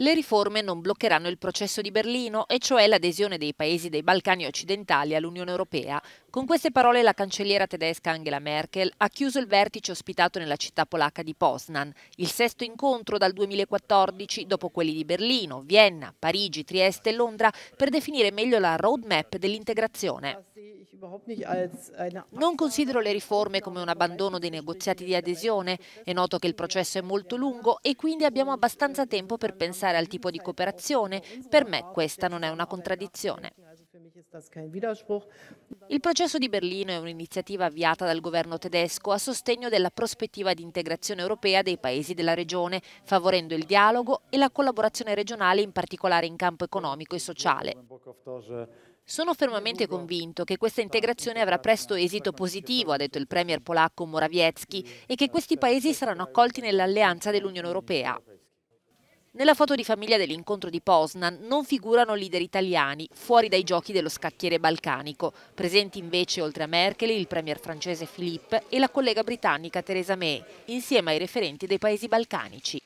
Le riforme non bloccheranno il processo di Berlino, e cioè l'adesione dei paesi dei Balcani occidentali all'Unione Europea. Con queste parole la cancelliera tedesca Angela Merkel ha chiuso il vertice ospitato nella città polacca di Poznan, il sesto incontro dal 2014 dopo quelli di Berlino, Vienna, Parigi, Trieste e Londra per definire meglio la roadmap dell'integrazione. Non considero le riforme come un abbandono dei negoziati di adesione, è noto che il processo è molto lungo e quindi abbiamo abbastanza tempo per pensare al tipo di cooperazione, per me questa non è una contraddizione. Il processo di Berlino è un'iniziativa avviata dal governo tedesco a sostegno della prospettiva di integrazione europea dei paesi della regione, favorendo il dialogo e la collaborazione regionale, in particolare in campo economico e sociale. Sono fermamente convinto che questa integrazione avrà presto esito positivo, ha detto il premier polacco Morawiecki, e che questi paesi saranno accolti nell'alleanza dell'Unione Europea. Nella foto di famiglia dell'incontro di Poznan non figurano leader italiani fuori dai giochi dello scacchiere balcanico, presenti invece oltre a Merkel il premier francese Philippe e la collega britannica Theresa May, insieme ai referenti dei paesi balcanici.